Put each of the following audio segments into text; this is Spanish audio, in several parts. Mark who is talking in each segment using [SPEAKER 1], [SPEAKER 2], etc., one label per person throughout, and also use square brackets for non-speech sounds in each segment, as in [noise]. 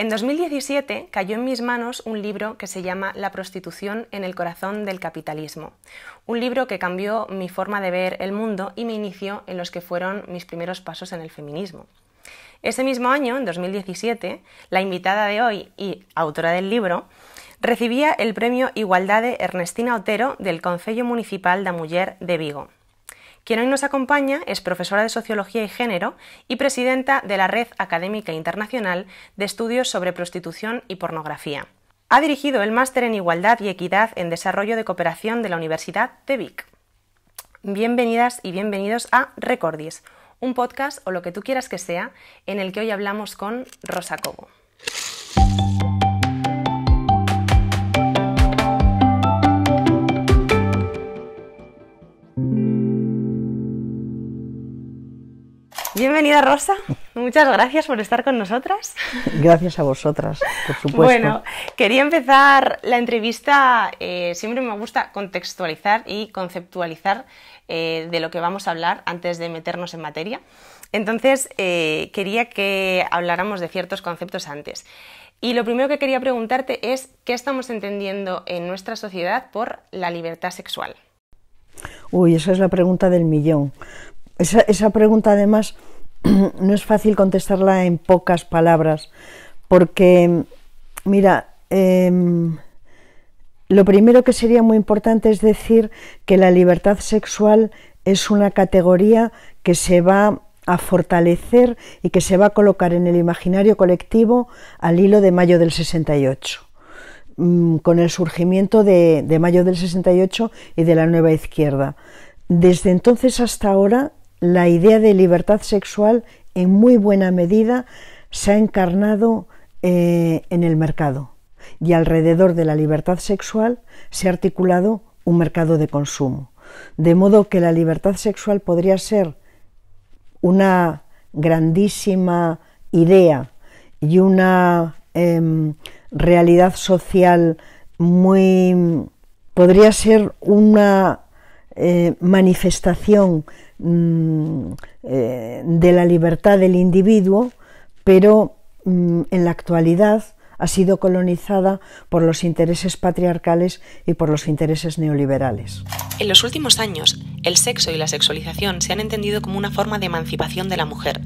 [SPEAKER 1] En 2017 cayó en mis manos un libro que se llama La prostitución en el corazón del capitalismo, un libro que cambió mi forma de ver el mundo y me inició en los que fueron mis primeros pasos en el feminismo. Ese mismo año, en 2017, la invitada de hoy y autora del libro recibía el premio Igualdad de Ernestina Otero del Concello Municipal de Mujer de Vigo. Quien hoy nos acompaña es profesora de Sociología y Género y presidenta de la Red Académica Internacional de Estudios sobre Prostitución y Pornografía. Ha dirigido el Máster en Igualdad y Equidad en Desarrollo de Cooperación de la Universidad de Vic. Bienvenidas y bienvenidos a Recordis, un podcast o lo que tú quieras que sea, en el que hoy hablamos con Rosa Cobo. Bienvenida Rosa, muchas gracias por estar con nosotras.
[SPEAKER 2] Gracias a vosotras, por supuesto. Bueno,
[SPEAKER 1] quería empezar la entrevista, eh, siempre me gusta contextualizar y conceptualizar eh, de lo que vamos a hablar antes de meternos en materia. Entonces, eh, quería que habláramos de ciertos conceptos antes. Y lo primero que quería preguntarte es, ¿qué estamos entendiendo en nuestra sociedad por la libertad sexual?
[SPEAKER 2] Uy, esa es la pregunta del millón. esa, pregunta además [clears throat] no es fácil contestarla en pocas palabras, porque, mira, em, lo primero que sería muy importante es decir que la libertad sexual es una categoría que se va a fortalecer y que se va a colocar en el imaginario colectivo al hilo de mayo del 68, mm, con el surgimiento de, de mayo del 68 y de la nueva izquierda. Desde entonces hasta ahora la idea de libertad sexual en muy buena medida se ha encarnado eh, en el mercado y alrededor de la libertad sexual se ha articulado un mercado de consumo. De modo que la libertad sexual podría ser una grandísima idea y una em, realidad social muy... podría ser una eh, manifestación mm, eh, de la libertad del individuo, pero mm, en la actualidad ha sido colonizada por los intereses patriarcales y por los intereses neoliberales.
[SPEAKER 1] En los últimos años, el sexo y la sexualización se han entendido como una forma de emancipación de la mujer.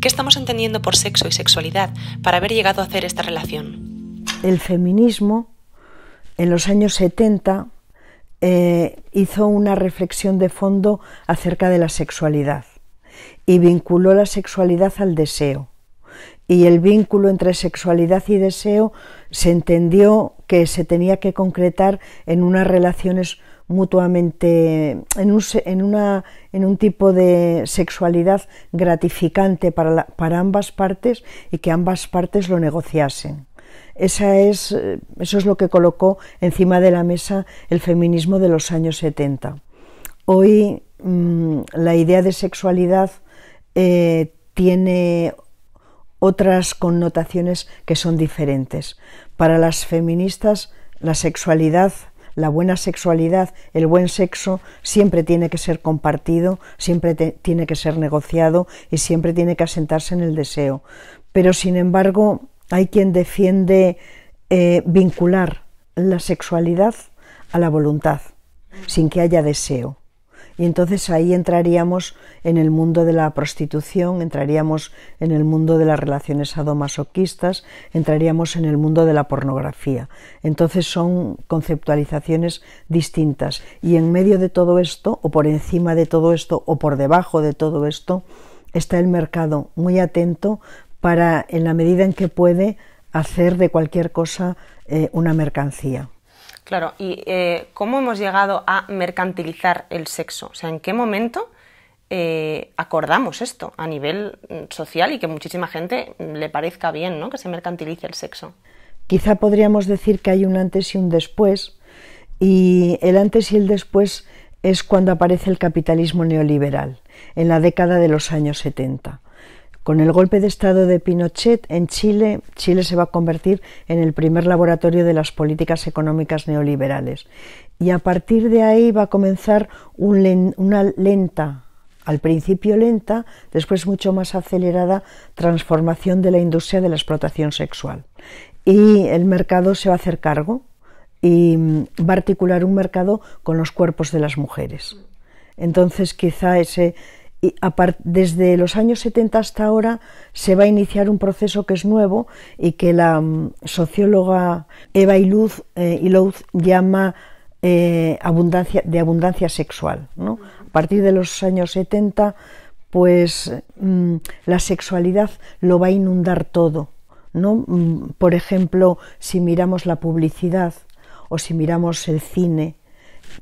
[SPEAKER 1] ¿Qué estamos entendiendo por sexo y sexualidad para haber llegado a hacer esta relación?
[SPEAKER 2] El feminismo en los años 70 eh, hizo una reflexión de fondo acerca de la sexualidad y vinculó la sexualidad al deseo. Y el vínculo entre sexualidad y deseo se entendió que se tenía que concretar en unas relaciones mutuamente, en un, en un tipo de sexualidad gratificante para, para ambas partes y que ambas partes lo negociasen es, eh, eso es lo que colocó encima de la mesa el feminismo de los años 70. Hoy mm, la idea de sexualidad eh, tiene otras connotaciones que son diferentes. Para las feministas, la sexualidad, la buena sexualidad, el buen sexo, siempre tiene que ser compartido, siempre tiene que ser negociado y siempre tiene que asentarse en el deseo. Pero, sin embargo, hay quien defiende eh, vincular la sexualidad a la voluntad, sin que haya deseo. Y entonces ahí entraríamos en el mundo de la prostitución, entraríamos en el mundo de las relaciones sadomasoquistas, entraríamos en el mundo de la pornografía. Entonces son conceptualizaciones distintas. Y en medio de todo esto, o por encima de todo esto, o por debajo de todo esto, está el mercado muy atento para, en la medida en que puede, hacer de cualquier cosa eh, una mercancía.
[SPEAKER 1] Claro, ¿y eh, cómo hemos llegado a mercantilizar el sexo? O sea, ¿en qué momento eh, acordamos esto a nivel mm, social y que muchísima gente mm, le parezca bien ¿no? que se mercantilice el sexo?
[SPEAKER 2] Quizá podríamos decir que hay un antes y un después, y el antes y el después es cuando aparece el capitalismo neoliberal, en la década de los años 70. Con el golpe de Estado de Pinochet en Chile, Chile se va a convertir en el primer laboratorio de las políticas económicas neoliberales. Y a partir de ahí va a comenzar una lenta, al principio lenta, después mucho más acelerada, transformación de la industria de la explotación sexual. Y el mercado se va a hacer cargo y mm, va a articular un mercado con los cuerpos de las mujeres. Entonces, quizá ese y desde los años 70 hasta ahora se va a iniciar un proceso que es nuevo y que la mm, socióloga Eva Iluz, eh, llama eh, abundancia, de abundancia sexual. A partir de los años 70, pues mm, la sexualidad lo va a inundar todo. ¿no? Mm, por ejemplo, si miramos la publicidad o si miramos el cine,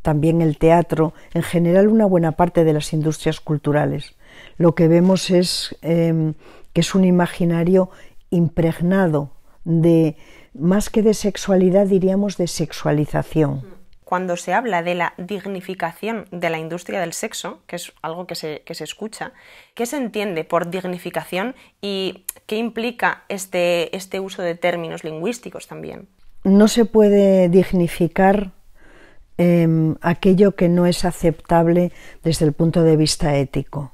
[SPEAKER 2] también el teatro, en general una buena parte de las industrias culturales. Lo que vemos es em, que es un imaginario impregnado de, más que de sexualidad, diríamos de sexualización
[SPEAKER 1] cuando se habla de la dignificación de la industria del sexo, que es algo que se, que se, escucha, ¿qué se entiende por dignificación y qué implica este, este uso de términos lingüísticos también?
[SPEAKER 2] No se puede dignificar Em, aquello que no es aceptable desde el punto de vista ético.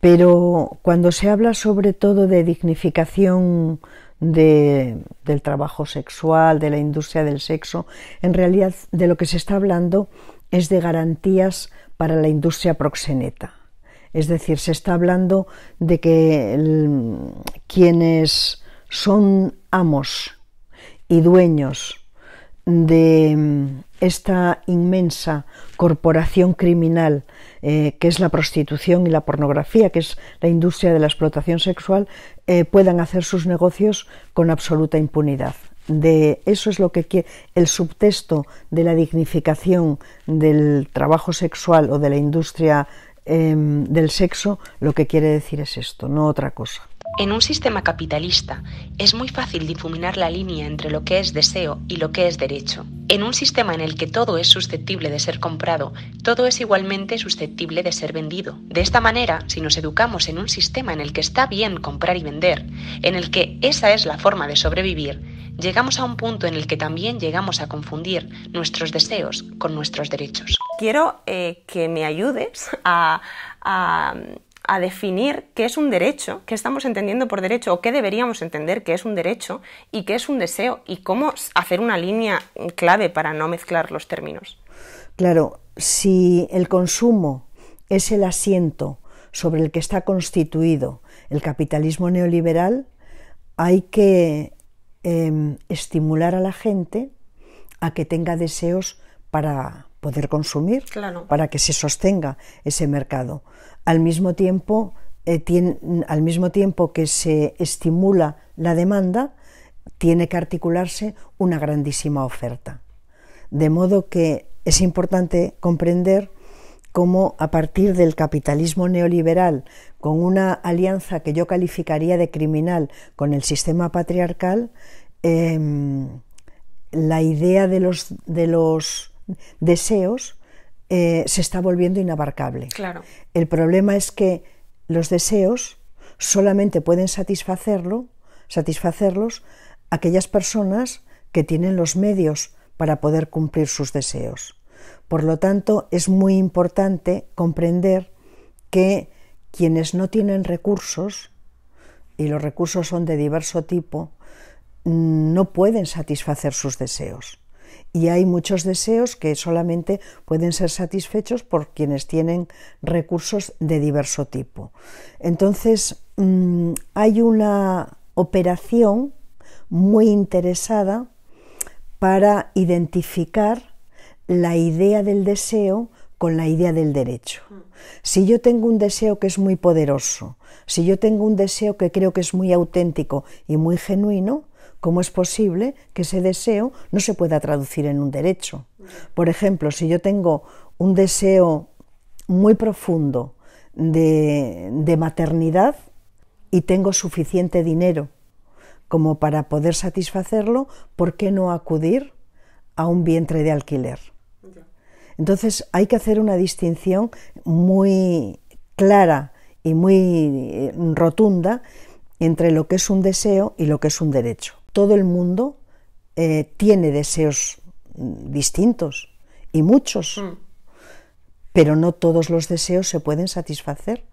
[SPEAKER 2] Pero cuando se habla sobre todo de dignificación del trabajo sexual, de la industria del sexo, en realidad de lo que se está hablando es de garantías para la industria proxeneta. Es decir, se está hablando de que quienes son amos y dueños de mm, esta inmensa corporación criminal eh, que es la prostitución y la pornografía, que es la industria de la explotación sexual, eh, puedan hacer sus negocios con absoluta impunidad. De eso es lo que quiere, el subtexto de la dignificación del trabajo sexual o de la industria em, del sexo, lo que quiere decir es esto, no otra cosa.
[SPEAKER 1] En un sistema capitalista es muy fácil difuminar la línea entre lo que es deseo y lo que es derecho. En un sistema en el que todo es susceptible de ser comprado, todo es igualmente susceptible de ser vendido. De esta manera, si nos educamos en un sistema en el que está bien comprar y vender, en el que esa es la forma de sobrevivir, llegamos a un punto en el que también llegamos a confundir nuestros deseos con nuestros derechos. Quiero eh, que me ayudes a a definir qué es un derecho, qué estamos entendiendo por derecho o qué deberíamos entender que es un derecho y qué es un deseo y cómo hacer una línea clave para no mezclar los términos.
[SPEAKER 2] Claro, si el consumo es el asiento sobre el que está constituido el capitalismo neoliberal, hay que em, estimular a la gente a que tenga deseos para poder consumir, para que se sostenga ese mercado. Al mismo tiempo, eh, al mismo tiempo que se estimula la demanda, tiene que articularse una grandísima oferta. De modo que es importante comprender cómo a partir del capitalismo neoliberal, con una alianza que yo calificaría de criminal con el sistema patriarcal, em, la idea los, de los deseos eh, se está volviendo inabarcable. Claro. El problema es que los deseos solamente pueden satisfacerlo, satisfacerlos aquellas personas que tienen los medios para poder cumplir sus deseos. Por lo tanto, es muy importante comprender que quienes no tienen recursos, y los recursos son de diverso tipo, no pueden satisfacer sus deseos y hay muchos deseos que solamente pueden ser satisfechos por quienes tienen recursos de diverso tipo. Entonces, mm, hay una operación muy interesada para identificar la idea del deseo con la idea del derecho. Si yo tengo un deseo que es muy poderoso, si yo tengo un deseo que creo que es muy auténtico y muy genuino, ¿Cómo es posible que ese deseo no se pueda traducir en un derecho? Por ejemplo, si yo tengo un deseo muy profundo de, maternidad y tengo suficiente dinero como para poder satisfacerlo, ¿por qué no acudir a un vientre de alquiler? Entonces hay que hacer una distinción muy clara y muy eh, rotunda entre lo que es un deseo y lo que es un derecho todo el mundo eh, tiene deseos mm, distintos y muchos, mm. pero no todos los deseos se pueden satisfacer,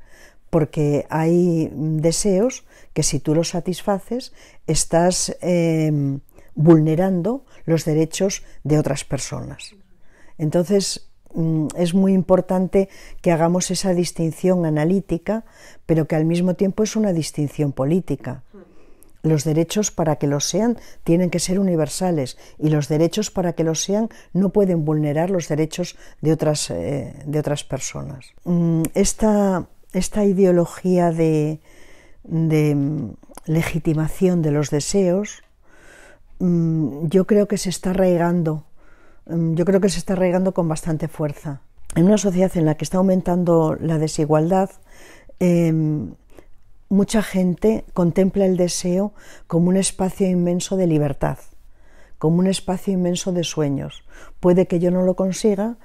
[SPEAKER 2] porque hay mm, deseos que si tú los satisfaces estás em, vulnerando los derechos de otras personas. Entonces, es muy importante que hagamos esa distinción analítica, pero que al mismo tiempo es una distinción política. Los derechos para que lo sean tienen que ser universales y los derechos para que lo sean no pueden vulnerar los derechos de otras, eh, de otras personas. Mm, esta, esta ideología de, mm, legitimación de los deseos mm, yo creo que se está arraigando, yo creo que se está arraigando con bastante fuerza. En una sociedad en la que está aumentando la desigualdad, em, mucha gente contempla el deseo como un espacio inmenso de libertad, como un espacio inmenso de sueños. Puede que yo no lo consiga,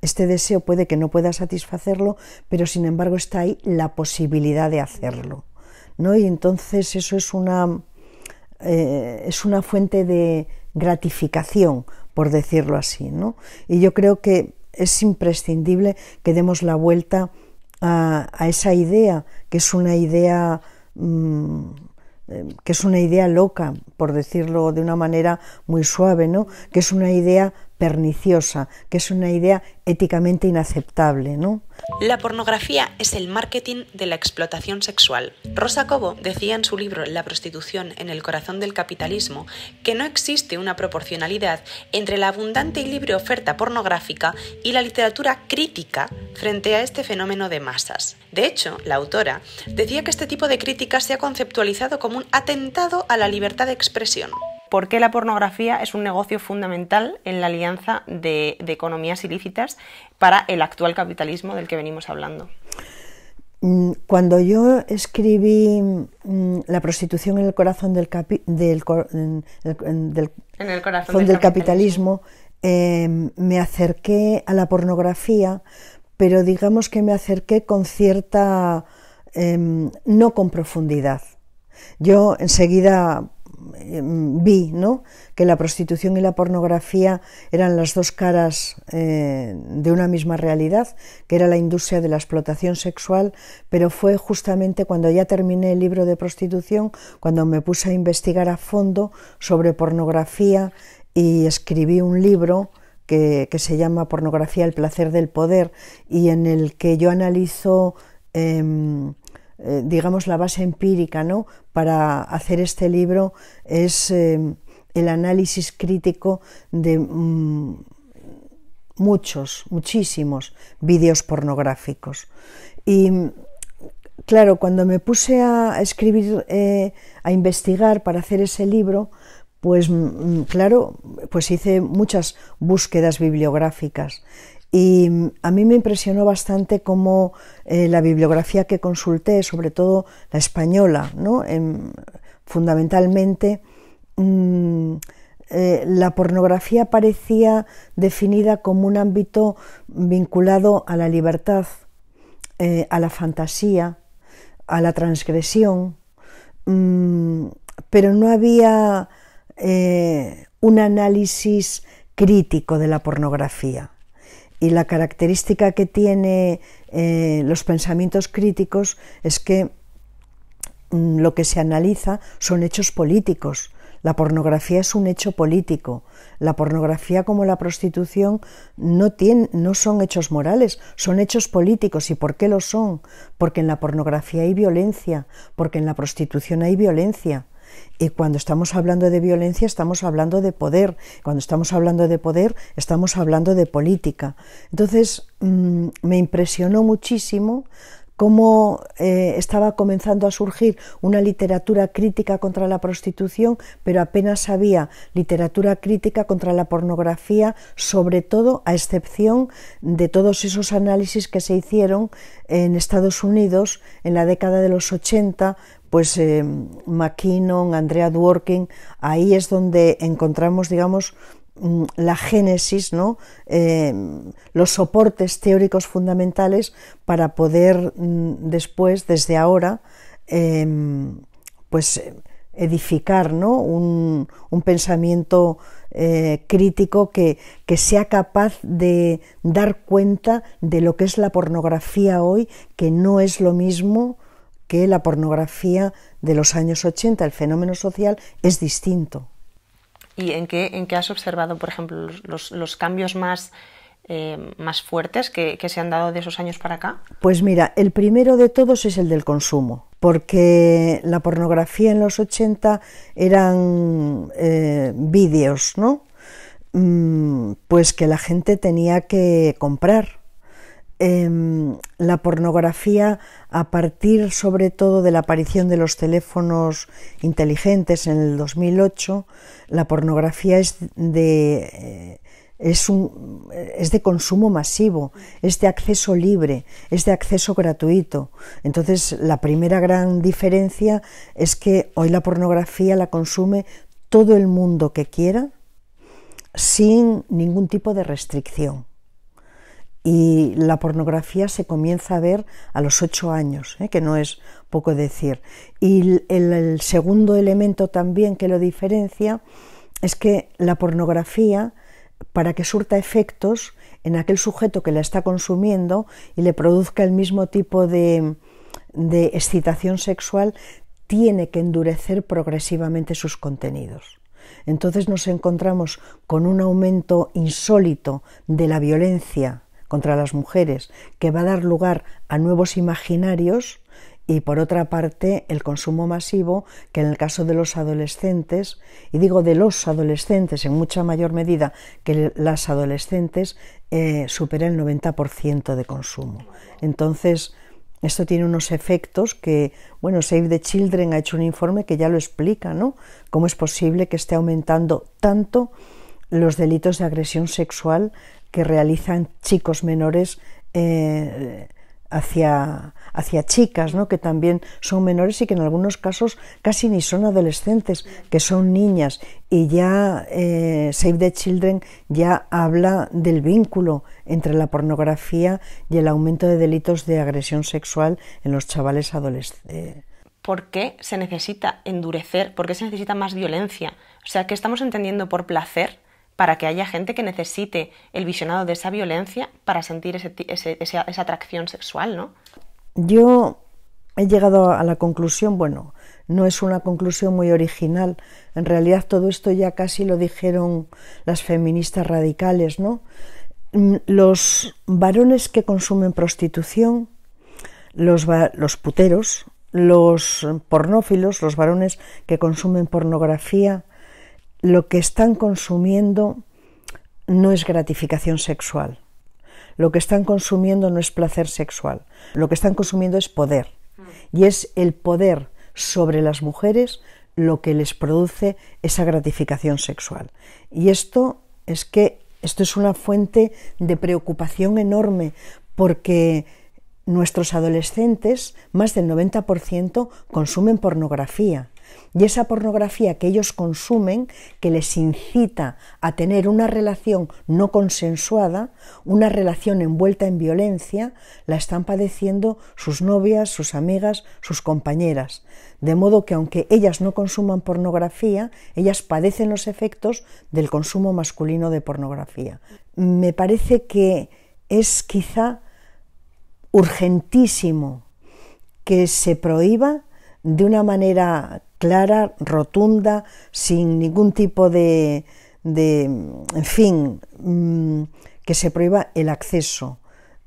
[SPEAKER 2] este deseo puede que no pueda satisfacerlo, pero sin embargo está ahí la posibilidad de hacerlo. ¿no? Y entonces eso es una, eh, es una fuente de gratificación, por decirlo así. ¿no? Y yo creo que es imprescindible que demos la vuelta a, esa idea, que es una idea mm, que es una idea loca, por decirlo de una manera muy suave, ¿no? que es una idea perniciosa, que es una idea éticamente inaceptable. ¿no?
[SPEAKER 1] La pornografía es el marketing de la explotación sexual. Rosa Cobo decía en su libro La prostitución en el corazón del capitalismo que no existe una proporcionalidad entre la abundante y libre oferta pornográfica y la literatura crítica frente a este fenómeno de masas. De hecho, la autora decía que este tipo de crítica se ha conceptualizado como un atentado a la libertad de expresión por qué la pornografía es un negocio fundamental en la alianza de, economías ilícitas para el actual capitalismo del que venimos hablando.
[SPEAKER 2] Mm, cuando yo escribí mm, La prostitución en el corazón del, capitalismo, me acerqué a la pornografía, pero digamos que me acerqué con cierta, em, no con profundidad. Yo enseguida Em, vi ¿no? que la prostitución y la pornografía eran las dos caras eh, de una misma realidad, que era la industria de la explotación sexual, pero fue justamente cuando ya terminé el libro de prostitución, cuando me puse a investigar a fondo sobre pornografía y escribí un libro. Que, se llama Pornografía, el placer del poder, y en el que yo analizo em, eh, digamos, la base empírica ¿no? para hacer este libro es eh, el análisis crítico de mm, muchos, muchísimos vídeos pornográficos. Y claro, cuando me puse a escribir, eh, a investigar para hacer ese libro, pues mm, claro, pues hice muchas búsquedas bibliográficas y mm, a mí me impresionó bastante cómo eh, la bibliografía que consulté, sobre todo la española, em, fundamentalmente, mm, eh, la pornografía parecía definida como un ámbito vinculado a la libertad, eh, a la fantasía, a la transgresión, mm, pero no había un análisis crítico de la pornografía y la característica que tiene eh, los pensamientos críticos es que mm, lo que se analiza son hechos políticos. La pornografía es un hecho político. La pornografía como la prostitución no, no son hechos morales, son hechos políticos. ¿Y por qué lo son? Porque en la pornografía hay violencia, porque en la prostitución hay violencia, y cuando estamos hablando de violencia estamos hablando de poder. Cuando estamos hablando de poder estamos hablando de política. Entonces mm, me impresionó muchísimo cómo eh, estaba comenzando a surgir una literatura crítica contra la prostitución, pero apenas había literatura crítica contra la pornografía, sobre todo a excepción de todos esos análisis que se hicieron en Estados Unidos en la década de los 80 pues eh, McKinnon, Andrea Dworkin, ahí es donde encontramos, digamos, mm, la génesis, ¿no? Eh, los soportes teóricos fundamentales para poder mm, después, desde ahora, em, pues edificar un, pensamiento eh, crítico que, sea capaz de dar cuenta de lo que es la pornografía hoy, que no es lo mismo que la pornografía de los años 80, el fenómeno social, es distinto.
[SPEAKER 1] ¿Y en qué, en qué has observado, por ejemplo, los, cambios más, eh, más fuertes que, se han dado de esos años para acá?
[SPEAKER 2] Pues mira, el primero de todos es el del consumo, porque la pornografía en los 80 eran eh, vídeos, ¿no? Mm, pues que la gente tenía que comprar Em, la pornografía a partir sobre todo de la aparición de los teléfonos inteligentes en el 2008, la pornografía es de, eh, es de consumo masivo, es de acceso libre, es de acceso gratuito. Entonces, la primera gran diferencia es que hoy la pornografía la consume todo el mundo que quiera sin ningún tipo de restricción y la pornografía se comienza a ver a los ocho años, ¿eh? que no es poco decir. Y el, segundo elemento también que lo diferencia es que la pornografía, para que surta efectos en aquel sujeto que la está consumiendo y le produzca el mismo tipo de excitación sexual, tiene que endurecer progresivamente sus contenidos. Entonces nos encontramos con un aumento insólito de la violencia contra las mujeres, que va a dar lugar a nuevos imaginarios y por otra parte el consumo masivo que en el caso de los adolescentes, y digo de los adolescentes en mucha mayor medida que las adolescentes, eh, supera el 90% de consumo. Entonces, esto tiene unos efectos que, bueno, Save the Children ha hecho un informe que ya lo explica, ¿no? ¿Cómo es posible que esté aumentando tanto los delitos de agresión sexual que realizan chicos menores eh, hacia, hacia chicas, ¿no? que también son menores y que en algunos casos casi ni son adolescentes, que son niñas. Y ya eh, Save the Children ya habla del vínculo entre la pornografía y el aumento de delitos de agresión sexual en los chavales adolescentes. Eh.
[SPEAKER 1] ¿Por qué se necesita endurecer? ¿Por qué se necesita más violencia? O sea, ¿qué estamos entendiendo por placer? para que haya gente que necesite el visionado de esa violencia para sentir esa, atracción sexual, ¿no?
[SPEAKER 2] Yo he llegado a la conclusión, bueno, no es una conclusión muy original, en realidad todo esto ya casi lo dijeron las feministas radicales, ¿no? Mm, los varones que consumen prostitución, los puteros, los pornófilos, los varones que consumen pornografía, lo que están consumiendo no es gratificación sexual. Lo que están consumiendo no es placer sexual. Lo que están consumiendo es poder. Y es el poder sobre las mujeres lo que les produce esa gratificación sexual. Y esto es que esto es una fuente de preocupación enorme porque nuestros adolescentes, más del 90%, consumen pornografía. Y esa pornografía que ellos consumen, que les incita a tener una relación no consensuada, una relación envuelta en violencia, la están padeciendo sus novias, sus amigas, sus compañeras. De modo que aunque ellas no consuman pornografía, ellas padecen los efectos del consumo masculino de pornografía. Me parece que es quizá urgentísimo que se prohíba de una manera clara, rotunda, sin ningún tipo de, en fin, mm, que se prohíba el acceso.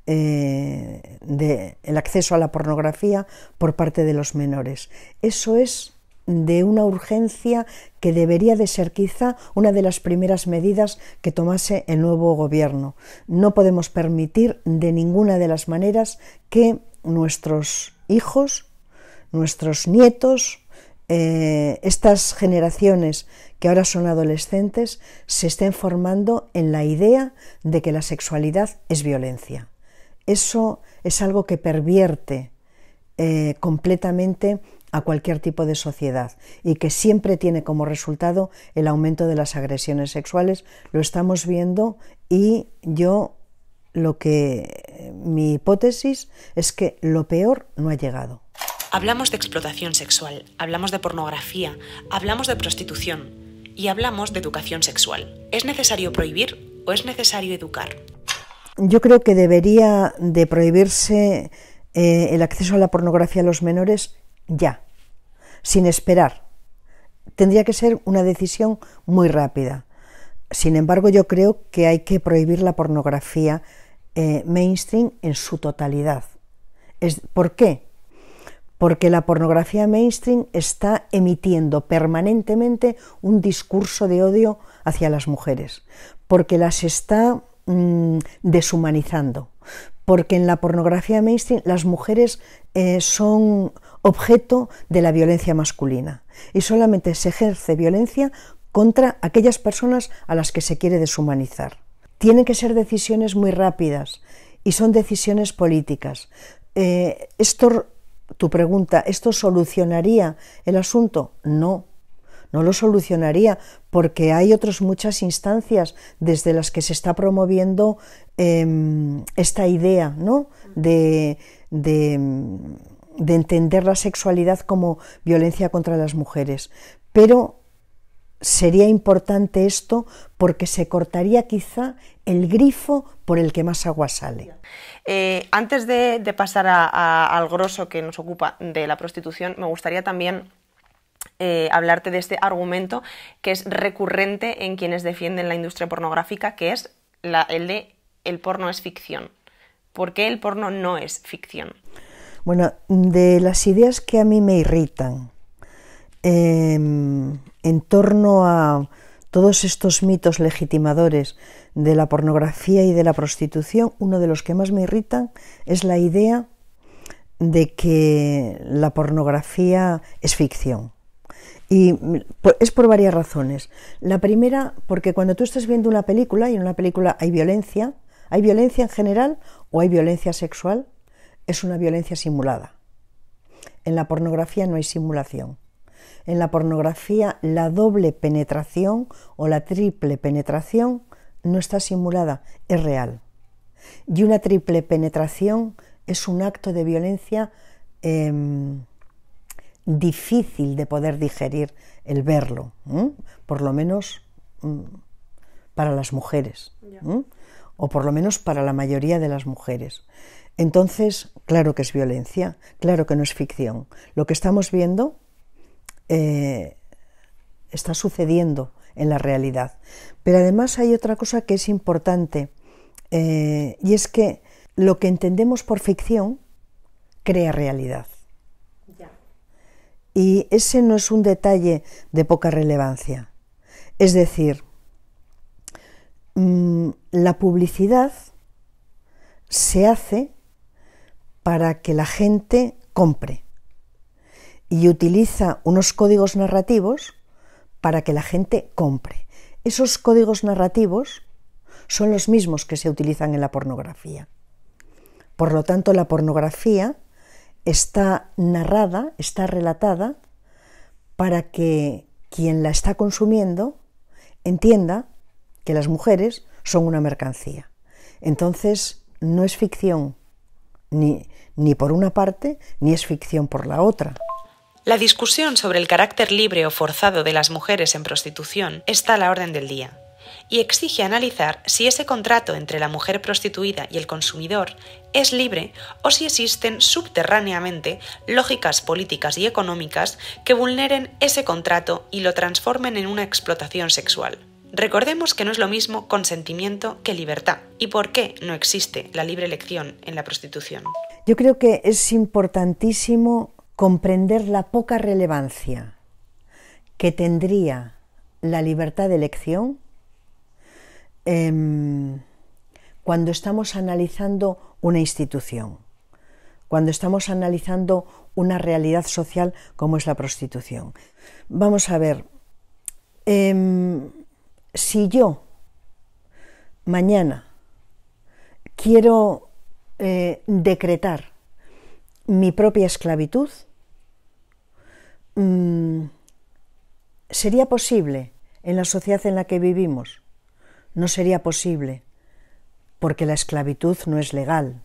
[SPEAKER 2] Eh, el acceso a la pornografía por parte de los menores. Eso es de una urgencia que debería de ser quizá una de las primeras medidas que tomase el nuevo gobierno. No podemos permitir de ninguna de las maneras que nuestros hijos, nuestros nietos, eh, estas generaciones que ahora son adolescentes se estén formando en la idea de que la sexualidad es violencia. Eso es algo que pervierte eh, completamente a cualquier tipo de sociedad y que siempre tiene como resultado el aumento de las agresiones sexuales. Lo estamos viendo y yo lo que mi hipótesis es que lo peor no ha llegado.
[SPEAKER 1] Hablamos de explotación sexual, hablamos de pornografía, hablamos de prostitución y hablamos de educación sexual. ¿Es necesario prohibir o es necesario educar?
[SPEAKER 2] Yo creo que debería de prohibirse eh, el acceso a la pornografía a los menores ya, sin esperar. Tendría que ser una decisión muy rápida. Sin embargo, yo creo que hay que prohibir la pornografía eh, mainstream en su totalidad. ¿Por qué? porque la pornografía mainstream está emitiendo permanentemente un discurso de odio hacia las mujeres, porque las está mm, deshumanizando, porque en la pornografía mainstream las mujeres eh, son objeto de la violencia masculina y solamente se ejerce violencia contra aquellas personas a las que se quiere deshumanizar. Tienen que ser decisiones muy rápidas y son decisiones políticas. Eh, tu pregunta, ¿esto solucionaría el asunto? No, no lo solucionaría porque hay otras muchas instancias desde las que se está promoviendo em, esta idea ¿no? de, de, de entender la sexualidad como violencia contra las mujeres. Pero sería importante esto porque se cortaría quizá el grifo por el que más agua sale.
[SPEAKER 1] Eh, antes de, pasar al grosso que nos ocupa de la prostitución, me gustaría también eh, hablarte de este argumento que es recurrente en quienes defienden la industria pornográfica, que es el de el porno es ficción. ¿Por qué el porno no es ficción?
[SPEAKER 2] Bueno, de las ideas que a mí me irritan, Em, en torno a todos estos mitos legitimadores de la pornografía y de la prostitución, uno de los que más me irritan es la idea de que la pornografía es ficción. Y es por varias razones. La primera, porque cuando tú estás viendo una película y en una película hay violencia, hay violencia en general o hay violencia sexual, es una violencia simulada. En la pornografía no hay simulación en la pornografía la doble penetración o la triple penetración no está simulada, es real. Y una triple penetración es un acto de violencia em, difícil de poder digerir el verlo, por lo menos mm, para las mujeres, o por lo menos para la mayoría de las mujeres. Entonces, claro que es violencia, claro que no es ficción. Lo que estamos viendo eh, está sucediendo en la realidad. Pero además hay otra cosa que es importante, eh, y es que lo que entendemos por ficción crea realidad. Y ese no es un detalle de poca relevancia. Es decir, mm, la publicidad se hace para que la gente compre y utiliza unos códigos narrativos para que la gente compre. Esos códigos narrativos son los mismos que se utilizan en la pornografía. Por lo tanto, la pornografía está narrada, está relatada para que quien la está consumiendo entienda que las mujeres son una mercancía. Entonces, no es ficción ni, ni por una parte, ni es ficción por la otra.
[SPEAKER 1] La discusión sobre el carácter libre o forzado de las mujeres en prostitución está a la orden del día y exige analizar si ese contrato entre la mujer prostituida y el consumidor es libre o si existen subterráneamente lógicas políticas y económicas que vulneren ese contrato y lo transformen en una explotación sexual. Recordemos que no es lo mismo consentimiento que libertad y por qué no existe la libre elección en la prostitución.
[SPEAKER 2] Yo creo que es importantísimo comprender la poca relevancia que tendría la libertad de elección em, cuando estamos analizando una institución, cuando estamos analizando una realidad social como es la prostitución. Vamos a ver, em, si yo mañana quiero eh, decretar mi propia esclavitud, Mm, ¿sería posible en la sociedad en la que vivimos? No sería posible, porque la esclavitud no es legal.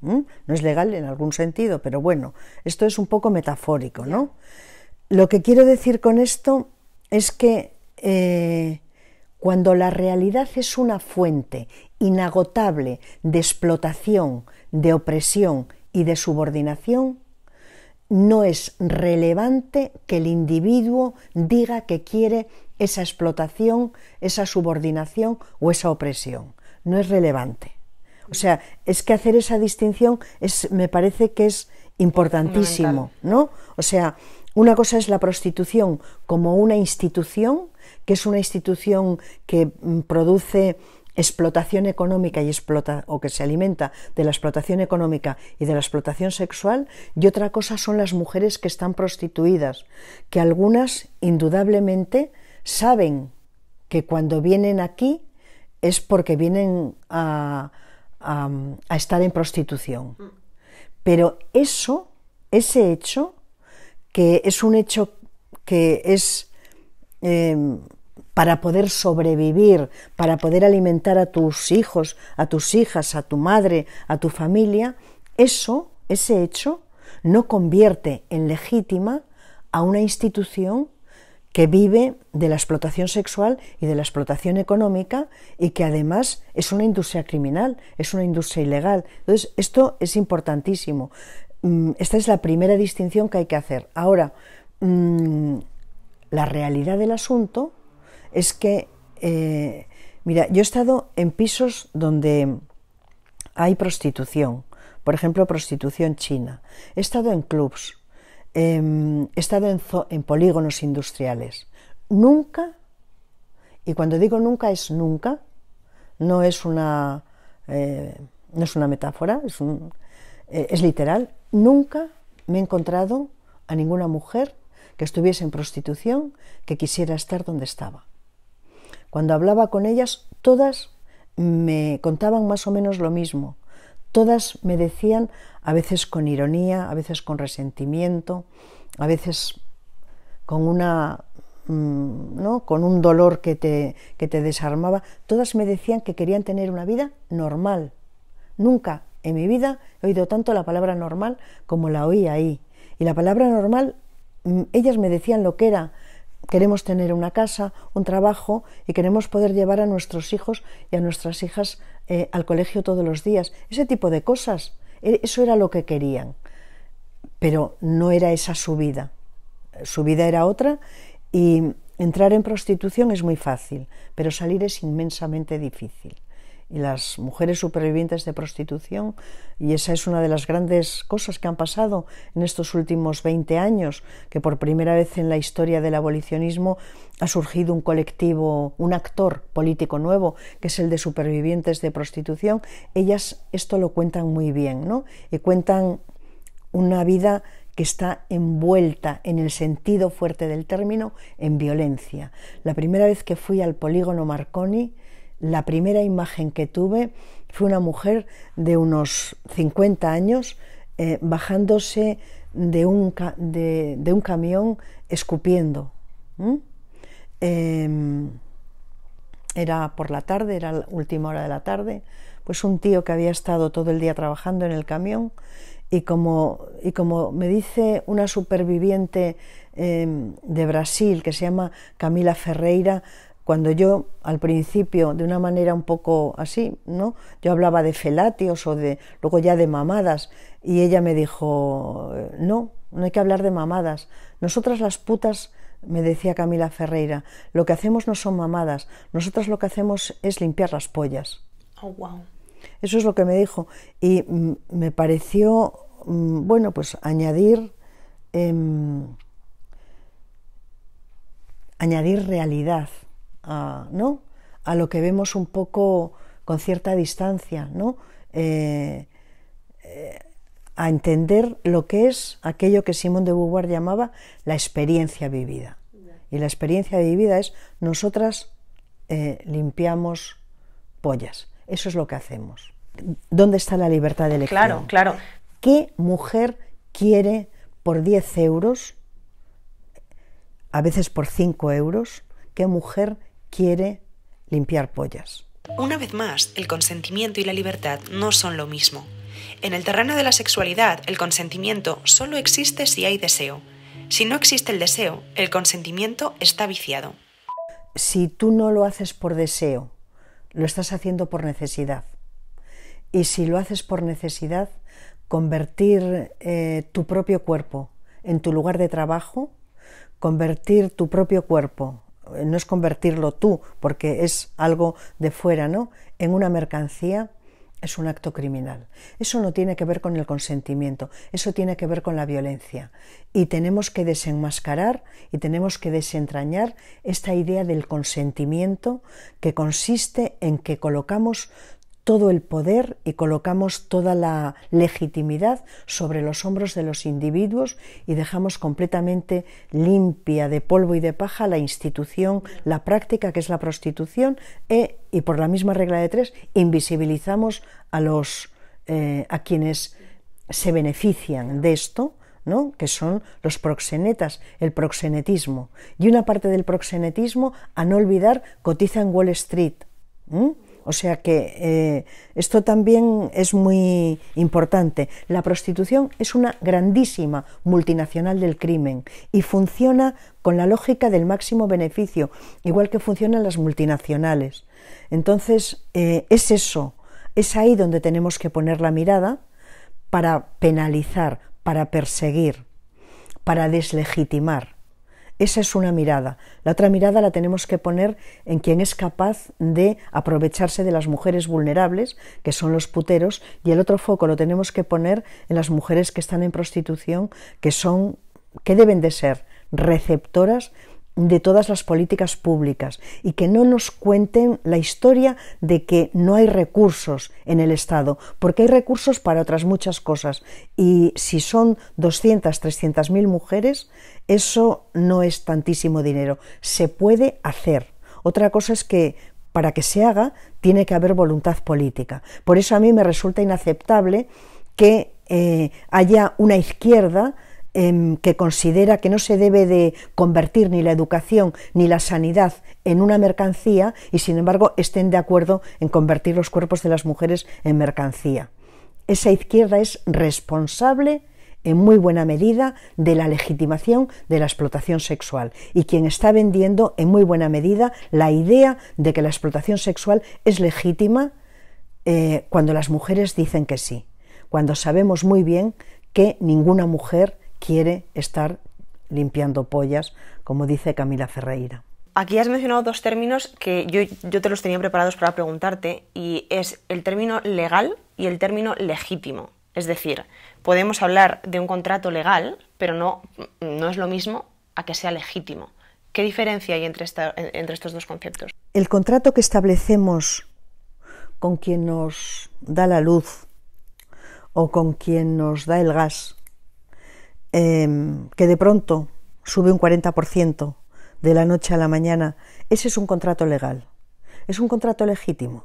[SPEAKER 2] No es legal en algún sentido, pero bueno, esto es un poco metafórico, ¿no? Lo que quiero decir con esto es que eh, cuando la realidad es una fuente inagotable de explotación, de opresión y de subordinación, no es relevante que el individuo diga que quiere esa explotación, esa subordinación o esa opresión. No es relevante. O sea, es que hacer esa distinción me parece que es importantísimo, ¿no? O sea, una cosa es la prostitución como una institución, que es una institución que mm, produce explotación económica y explota, o que se alimenta de la explotación económica y de la explotación sexual, y otra cosa son las mujeres que están prostituidas, que algunas indudablemente saben que cuando vienen aquí es porque vienen a, estar en prostitución. Mm. Pero eso, ese hecho, que es un hecho que es em, para poder sobrevivir, para poder alimentar a tus hijos, a tus hijas, a tu madre, a tu familia, eso, ese hecho, no convierte en legítima a una institución que vive de la explotación sexual y de la explotación económica y que además es una industria criminal, es una industria ilegal. Entonces, esto es importantísimo. Mm, esta es la primera distinción que hay que hacer. Ahora, mm, la realidad del asunto es que, eh, mira, yo he estado en pisos donde hay prostitución, por ejemplo, prostitución china. He estado en clubs, em, he estado en, polígonos industriales. Nunca, y cuando digo nunca es nunca, no es una, eh, no es una metáfora, es, eh, es literal, nunca me he encontrado a ninguna mujer que estuviese en prostitución que quisiera estar donde estaba. Cuando hablaba con ellas, todas me contaban más o menos lo mismo. Todas me decían, a veces con ironía, a veces con resentimiento, a veces con una mm, ¿no? con un dolor que te, que te desarmaba, todas me decían que querían tener una vida normal. Nunca en mi vida he oído tanto la palabra normal como la oí ahí. Y la palabra normal, mm, ellas me decían lo que era, Queremos tener una casa, un trabajo y queremos poder llevar a nuestros hijos y a nuestras hijas eh, al colegio todos los días. Ese tipo de cosas. E, eso era lo que querían. Pero no era esa su vida. Su vida era otra y entrar en prostitución es muy fácil, pero salir es inmensamente difícil y las mujeres supervivientes de prostitución, y esa es una de las grandes cosas que han pasado en estos últimos 20 años, que por primera vez en la historia del abolicionismo ha surgido un colectivo, un actor político nuevo, que es el de supervivientes de prostitución. Ellas esto lo cuentan muy bien, ¿no? Y cuentan una vida que está envuelta en el sentido fuerte del término en violencia. La primera vez que fui al polígono Marconi, la primera imagen que tuve fue una mujer de unos 50 años eh, bajándose de un, de, un, camión escupiendo. Em, era por la tarde, era la última hora de la tarde, pues un tío que había estado todo el día trabajando en el camión y como, y como me dice una superviviente em, de Brasil que se llama Camila Ferreira, cuando yo al principio, de una manera un poco así, ¿no? Yo hablaba de felatios o de, luego ya de mamadas, y ella me dijo, eh, no, no hay que hablar de mamadas. Nosotras las putas, me decía Camila Ferreira, lo que hacemos no son mamadas, nosotras lo que hacemos es limpiar las pollas. Oh, Eso es lo que me dijo. Y mm, me pareció, mm, bueno, pues añadir, em, añadir realidad a, ¿no? a lo que vemos un poco con cierta distancia, ¿no? Eh, eh, a entender lo que es aquello que Simón de Beauvoir llamaba la experiencia vivida. Y la experiencia vivida es nosotras eh, limpiamos pollas. Eso es lo que hacemos. ¿Dónde está la libertad de elección? Claro, claro. ¿Qué mujer quiere por 10 euros, a veces por 5 euros, qué mujer quiere limpiar pollas.
[SPEAKER 1] Una vez más, el consentimiento y la libertad no son lo mismo. En el terreno de la sexualidad, el consentimiento solo existe si hay deseo. Si no existe el deseo, el consentimiento está viciado.
[SPEAKER 2] Si tú no lo haces por deseo, lo estás haciendo por necesidad. Y si lo haces por necesidad, convertir eh, tu propio cuerpo en tu lugar de trabajo, convertir tu propio cuerpo eh, no es convertirlo tú, porque es algo de fuera, ¿no? En una mercancía es un acto criminal. Eso no tiene que ver con el consentimiento, eso tiene que ver con la violencia. Y tenemos que desenmascarar y tenemos que desentrañar esta idea del consentimiento que consiste en que colocamos todo el poder y colocamos toda la legitimidad sobre los hombros de los individuos y dejamos completamente limpia de polvo y de paja la institución, la práctica que es la prostitución e, y por la misma regla de tres invisibilizamos a los eh, a quienes se benefician de esto, ¿no? que son los proxenetas, el proxenetismo. Y una parte del proxenetismo, a no olvidar, cotiza en Wall Street. O sea que eh, esto también es muy importante. La prostitución es una grandísima multinacional del crimen y funciona con la lógica del máximo beneficio, igual que funcionan las multinacionales. Entonces, eh, es eso, es ahí donde tenemos que poner la mirada para penalizar, para perseguir, para deslegitimar. Esa es una mirada. La otra mirada la tenemos que poner en quien es capaz de aprovecharse de las mujeres vulnerables, que son los puteros, y el otro foco lo tenemos que poner en las mujeres que están en prostitución, que son, que deben de ser receptoras de todas las políticas públicas y que no nos cuenten la historia de que no hay recursos en el Estado, porque hay recursos para otras muchas cosas. Y si son 200, 300 mil mujeres, eso no es tantísimo dinero. Se puede hacer. Otra cosa es que para que se haga tiene que haber voluntad política. Por eso a mí me resulta inaceptable que eh, haya una izquierda Em, que considera que no se debe de convertir ni la educación ni la sanidad en una mercancía y sin embargo estén de acuerdo en convertir los cuerpos de las mujeres en mercancía. Esa izquierda es responsable en muy buena medida de la legitimación de la explotación sexual y quien está vendiendo en muy buena medida la idea de que la explotación sexual es legítima eh, cuando las mujeres dicen que sí, cuando sabemos muy bien que ninguna mujer quiere estar limpiando pollas, como dice Camila Ferreira.
[SPEAKER 1] Aquí has mencionado dos términos que yo, te los tenía preparados para preguntarte y es el término legal y el término legítimo. Es decir, podemos hablar de un contrato legal, pero no, no es lo mismo a que sea legítimo. ¿Qué diferencia hay entre, entre estos dos conceptos?
[SPEAKER 2] El contrato que establecemos con quien nos da la luz o con quien nos da el gas Em, que de pronto sube un 40% de la noche a la mañana, ese es un contrato legal, es un contrato legítimo.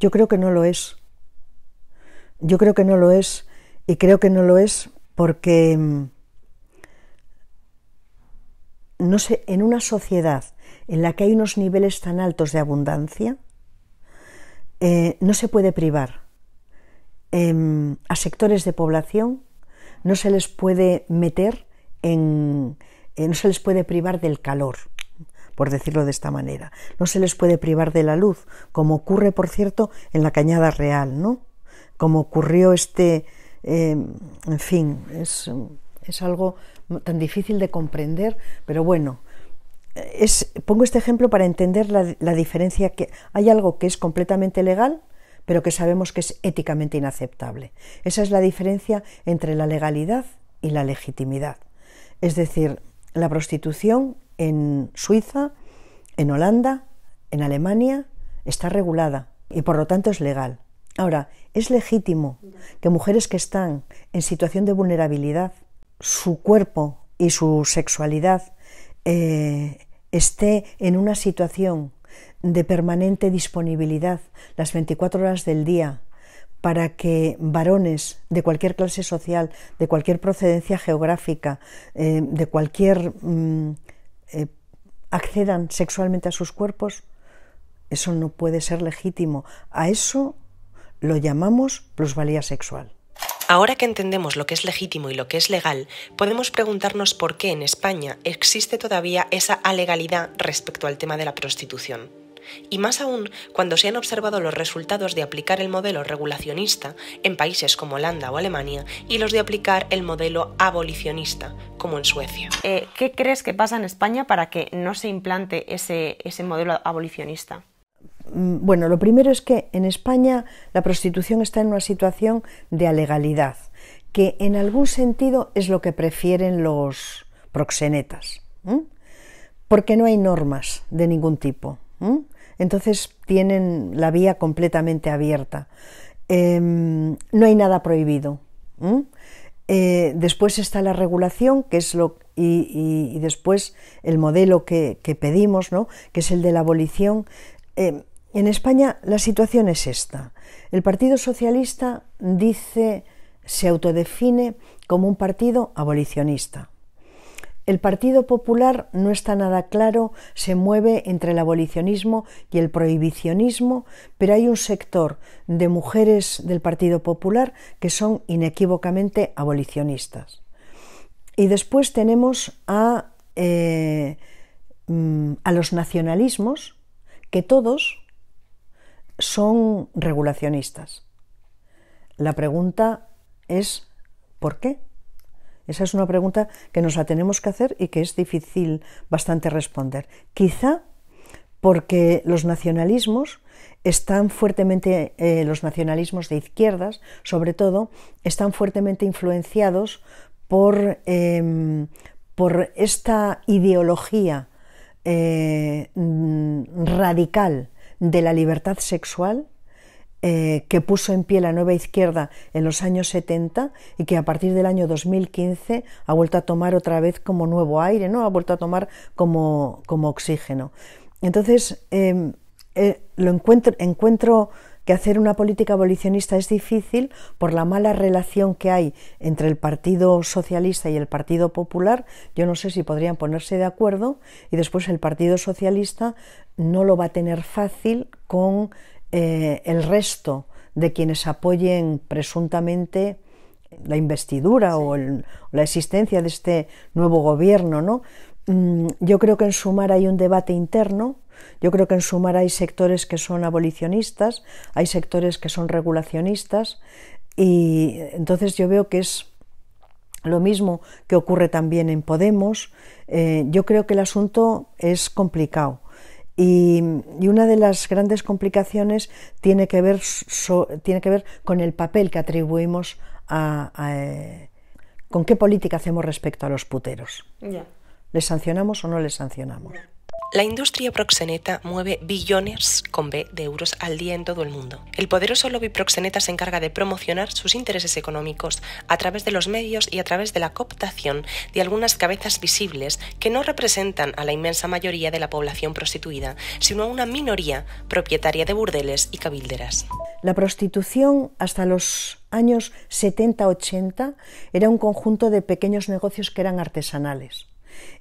[SPEAKER 2] Yo creo que no lo es. Yo creo que no lo es y creo que no lo es porque, em, no sé, en una sociedad en la que hay unos niveles tan altos de abundancia, eh, no se puede privar em, a sectores de población no se les puede meter en, eh, no se les puede privar del calor, por decirlo de esta manera. No se les puede privar de la luz, como ocurre, por cierto, en la Cañada Real, ¿no? Como ocurrió este, em, en fin, es, es, algo tan difícil de comprender, pero bueno. Es, pongo este ejemplo para entender la, la diferencia que hay algo que es completamente legal pero que sabemos que es éticamente inaceptable. Esa es la diferencia entre la legalidad y la legitimidad. Es decir, la prostitución en Suiza, en Holanda, en Alemania, está regulada y por lo tanto es legal. Ahora, es legítimo que mujeres que están en situación de vulnerabilidad, su cuerpo y su sexualidad eh, esté en una situación de permanente disponibilidad las 24 horas del día para que varones de cualquier clase social, de cualquier procedencia geográfica, eh, de cualquier... Mm, eh, accedan sexualmente a sus cuerpos, eso no puede ser legítimo. A eso lo llamamos plusvalía sexual.
[SPEAKER 1] Ahora que entendemos lo que es legítimo y lo que es legal, podemos preguntarnos por qué en España existe todavía esa alegalidad respecto al tema de la prostitución. Y más aún cuando se han observado los resultados de aplicar el modelo regulacionista en países como Holanda o Alemania y los de aplicar el modelo abolicionista como en Suecia. Eh, ¿Qué crees que pasa en España para que no se implante ese modelo abolicionista?
[SPEAKER 2] Mm, bueno, lo primero es que en España la prostitución está en una situación de alegalidad, que en algún sentido es lo que prefieren los proxenetas, porque no hay normas de ningún tipo. Entonces tienen la vía completamente abierta. Em, no hay nada prohibido. Eh, después está la regulación, que es lo y, después el modelo que, pedimos, ¿no? que es el de la abolición. Em, en España la situación es esta. El Partido Socialista dice, se autodefine como un partido abolicionista. El Partido Popular no está nada claro, se mueve entre el abolicionismo y el prohibicionismo, pero hay un sector de mujeres del Partido Popular que son inequívocamente abolicionistas. Y después tenemos a, eh, mm, a los nacionalismos, que todos, son regulacionistas. La pregunta es ¿por qué? Esa es una pregunta que nos la tenemos que hacer y que es difícil bastante responder. Quizá porque los nacionalismos están fuertemente, eh, los nacionalismos de izquierdas, sobre todo, están fuertemente influenciados por, em, esta ideología eh, radical de la libertad sexual eh, que puso en pie la nueva izquierda en los años 70 y que a partir del año 2015 ha vuelto a tomar otra vez como nuevo aire, ¿no? ha vuelto a tomar como, como oxígeno. Entonces, em, eh, lo encuentro, encuentro que hacer una política abolicionista es difícil por la mala relación que hay entre el Partido Socialista y el Partido Popular. Yo no sé si podrían ponerse de acuerdo y después el Partido Socialista no lo va a tener fácil con eh, el resto de quienes apoyen presuntamente la investidura o la existencia de este nuevo gobierno, ¿no? Mm, yo creo que en Sumar hay un debate interno yo creo que en sumar hay sectores que son abolicionistas, hay sectores que son regulacionistas y entonces yo veo que es lo mismo que ocurre también en Podemos. Eh, yo creo que el asunto es complicado. Y, una de las grandes complicaciones tiene que ver, que ver con el papel que atribuimos a, eh, con qué política hacemos respecto a los puteros. ¿Les sancionamos o no les sancionamos?
[SPEAKER 1] La industria proxeneta mueve billones con B de euros al día en todo el mundo. El poderoso lobby proxeneta se encarga de promocionar sus intereses económicos a través de los medios y a través de la cooptación de algunas cabezas visibles que no representan a la inmensa mayoría de la población prostituida, sino a una minoría propietaria de burdeles y cabilderas.
[SPEAKER 2] La prostitución hasta los años 70-80 era un conjunto de pequeños negocios que eran artesanales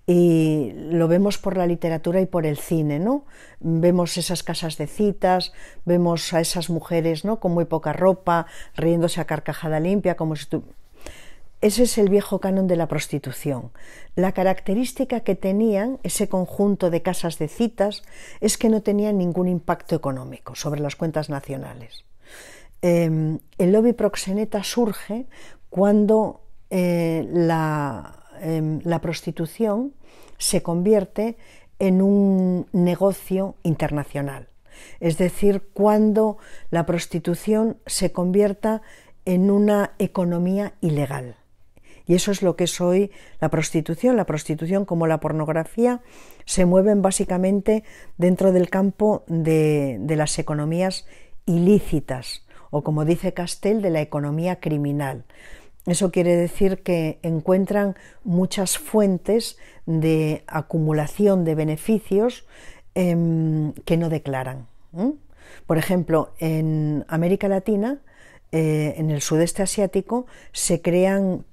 [SPEAKER 2] y lo vemos por la literatura y por el cine, ¿no? Vemos esas casas de citas, vemos a esas mujeres, ¿no? Con muy poca ropa, riéndose a carcajada limpia, como si Ese es el viejo canon de la prostitución. La característica que tenían ese conjunto de casas de citas es que no tenían ningún impacto económico sobre las cuentas nacionales. Em, el lobby proxeneta surge cuando eh, la Em, la prostitución se convierte en un negocio internacional. Es decir, cuando la prostitución se convierta en una economía ilegal. Y eso es lo que es hoy la prostitución. La prostitución, como la pornografía, se mueven básicamente dentro del campo de, de las economías ilícitas o, como dice Castell, de la economía criminal. Eso quiere decir que encuentran muchas fuentes de acumulación de beneficios em, que no declaran. Por ejemplo, en América Latina, eh, en el sudeste asiático, se crean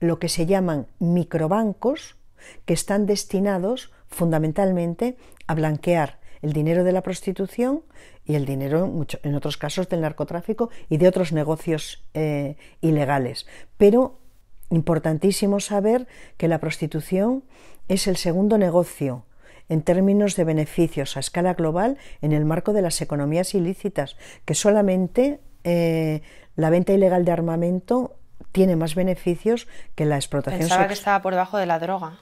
[SPEAKER 2] lo que se llaman microbancos que están destinados fundamentalmente a blanquear el dinero de la prostitución y el dinero, en otros casos, del narcotráfico y de otros negocios eh, ilegales. Pero importantísimo saber que la prostitución es el segundo negocio en términos de beneficios a escala global en el marco de las economías ilícitas, que solamente eh, la venta ilegal de armamento tiene más beneficios que la explotación Pensaba que
[SPEAKER 1] estaba por debajo de la droga.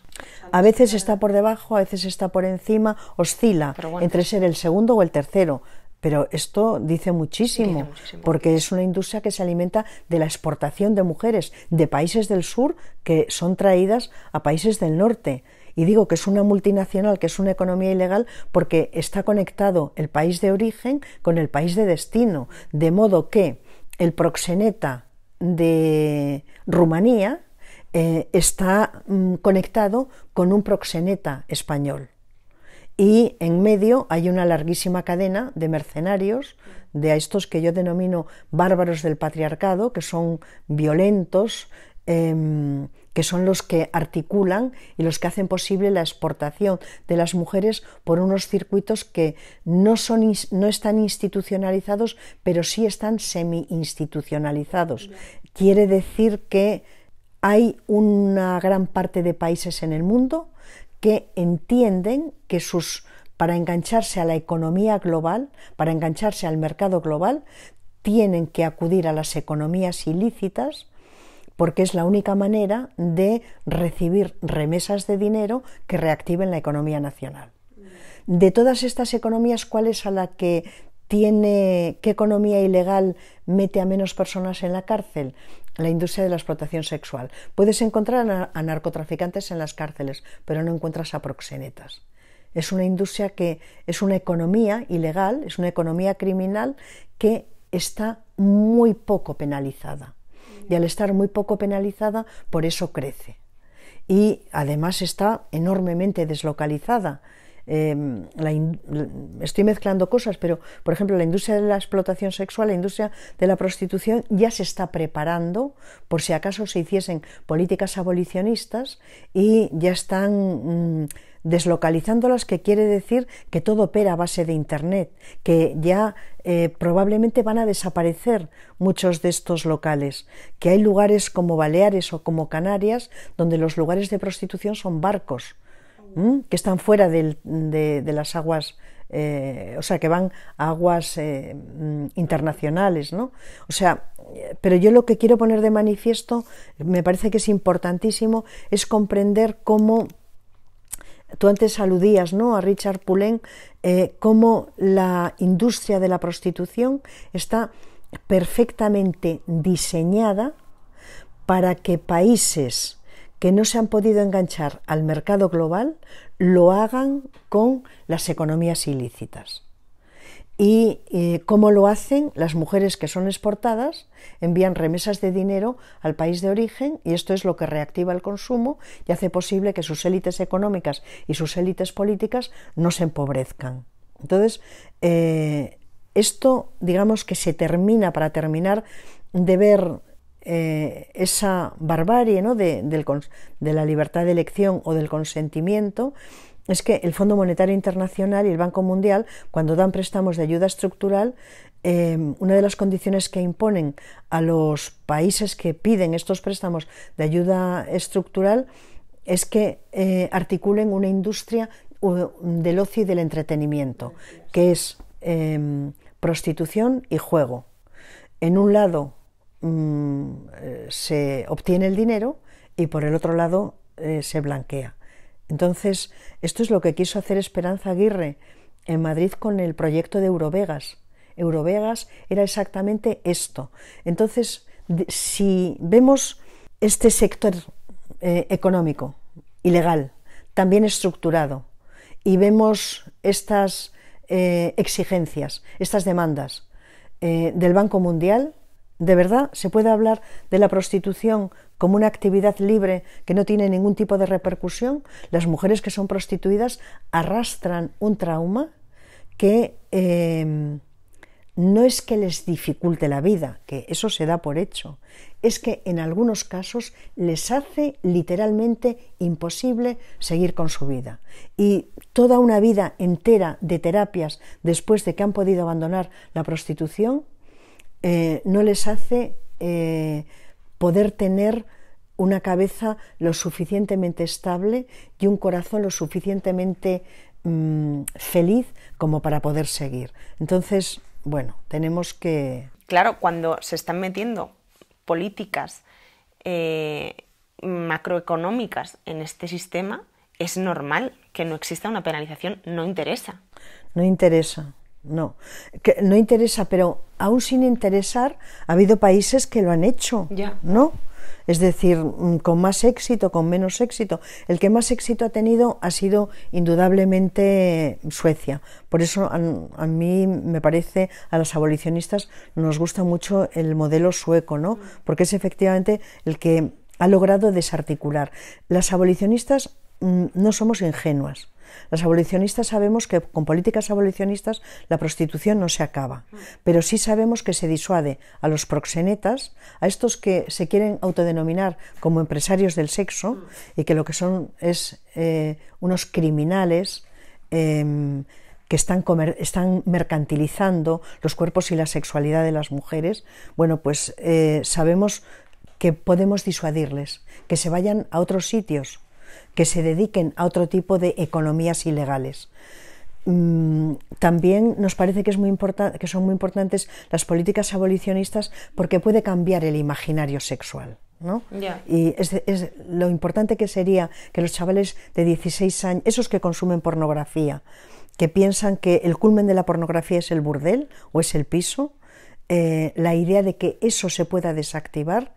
[SPEAKER 2] A veces está por debajo, a veces está por encima, oscila entre ser el segundo o el tercero. Pero esto dice muchísimo, porque es una industria que se alimenta de la exportación de mujeres de países del sur que son traídas a países del norte. Y digo que es una multinacional, que es una economía ilegal, porque está conectado el país de origen con el país de destino, de modo que el proxeneta de Rumanía eh, está mm, conectado con un proxeneta español. Y en medio hay una larguísima cadena de mercenarios, de estos que yo denomino bárbaros del patriarcado, que son violentos, em, que son los que articulan y los que hacen posible la exportación de las mujeres por unos circuitos que no, son, no están institucionalizados, pero sí están semi-institucionalizados. Quiere decir que hay una gran parte de países en el mundo que entienden que sus para engancharse a la economía global, para engancharse al mercado global, tienen que acudir a las economías ilícitas porque es la única manera de recibir remesas de dinero que reactiven la economía nacional. De todas estas economías, ¿cuál es a la que tiene, qué economía ilegal mete a menos personas en la cárcel? La industria de la explotación sexual. Puedes encontrar a, a narcotraficantes en las cárceles, pero no encuentras a proxenetas. Es una industria que es una economía ilegal, es una economía criminal que está muy poco penalizada y al estar muy poco penalizada, por eso crece. Y además está enormemente deslocalizada. Em, estoy mezclando cosas, pero por ejemplo la industria de la explotación sexual, la industria de la prostitución ya se está preparando por si acaso se hiciesen políticas abolicionistas y ya están... Mm, deslocalizándolas, que quiere decir que todo opera a base de Internet, que ya eh, probablemente van a desaparecer muchos de estos locales, que hay lugares como Baleares o como Canarias donde los lugares de prostitución son barcos, que están fuera de, las aguas. Eh, o sea, que van a aguas eh, mm, internacionales, ¿no? O sea, pero yo lo que quiero poner de manifiesto, me parece que es importantísimo, es comprender cómo Tú antes aludías ¿no? a Richard Pulen, eh, cómo la industria de la prostitución está perfectamente diseñada para que países que no se han podido enganchar al mercado global lo hagan con las economías ilícitas y eh, cómo lo hacen las mujeres que son exportadas, envían remesas de dinero al país de origen y esto es lo que reactiva el consumo y hace posible que sus élites económicas y sus élites políticas no se empobrezcan. Entonces, eh, esto, digamos que se termina para terminar de ver eh, esa barbarie ¿no? del, de la libertad de elección o del consentimiento es que el Fondo Monetario Internacional y el Banco Mundial, cuando dan préstamos de ayuda estructural, eh, una de las condiciones que imponen a los países que piden estos préstamos de ayuda estructural es que eh, articulen una industria del ocio y del entretenimiento, que es em, prostitución y juego. En un lado mm, eh, se obtiene el dinero y por el otro lado se blanquea. Entonces, esto es lo que quiso hacer Esperanza Aguirre en Madrid con el proyecto de Eurovegas. Eurovegas era exactamente esto. Entonces, si vemos este sector económico eh, económico, ilegal, también estructurado, y vemos estas eh, exigencias, estas demandas eh, del Banco Mundial, ¿De verdad se puede hablar de la prostitución como una actividad libre que no tiene ningún tipo de repercusión? Las mujeres que son prostituidas arrastran un trauma que em, no es que les dificulte la vida, que eso se da por hecho, es que en algunos casos les hace literalmente imposible seguir con su vida. Y toda una vida entera de terapias después de que han podido abandonar la prostitución eh, no les hace eh, poder tener una cabeza lo suficientemente estable y un corazón lo suficientemente mm, feliz como para poder seguir. Entonces, bueno, tenemos que...
[SPEAKER 1] Claro, cuando se están metiendo políticas eh, macroeconómicas en este sistema, es normal que no exista una penalización, no interesa.
[SPEAKER 2] No interesa, no, que no interesa, pero aún sin interesar, ha habido países que lo han hecho, ¿no? Es decir, mm, con más éxito, con menos éxito. El que más éxito ha tenido ha sido indudablemente Suecia. Por eso a, mí me parece, a los abolicionistas nos gusta mucho el modelo sueco, ¿no? Mm. Porque es efectivamente el que ha logrado desarticular. Las abolicionistas mm, no somos ingenuas. Las abolicionistas sabemos que con políticas abolicionistas la prostitución no se acaba, pero sí sabemos que se disuade a los proxenetas, a estos que se quieren autodenominar como empresarios del sexo y que lo que son es eh, unos criminales. Em, que están, mercantilizando los cuerpos y la sexualidad de las mujeres, bueno, pues eh, sabemos que podemos disuadirles, que se vayan a otros sitios, que se dediquen a otro tipo de economías ilegales. Mm, también nos parece que, es que son muy importantes las políticas abolicionistas porque puede cambiar el imaginario sexual. Y es, lo importante que sería que los chavales de 16 años, esos que consumen pornografía, que piensan que el culmen de la pornografía es el burdel o es el piso, eh, la idea de que eso se pueda desactivar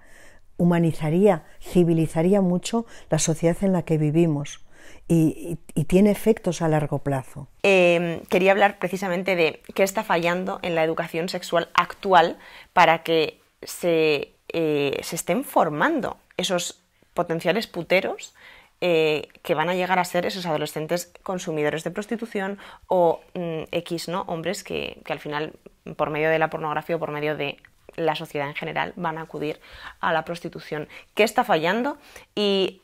[SPEAKER 2] humanizaría, civilizaría mucho la sociedad en la que vivimos y, tiene efectos a largo plazo.
[SPEAKER 1] Em, quería hablar precisamente de qué está fallando en la educación sexual actual para que se, eh, estén formando esos potenciales puteros eh, que van a llegar a ser esos adolescentes consumidores de prostitución o mm, X, ¿no? Hombres que al final, por medio de la pornografía o por medio de la sociedad en general van a acudir a la prostitución. ¿Qué está fallando? Y,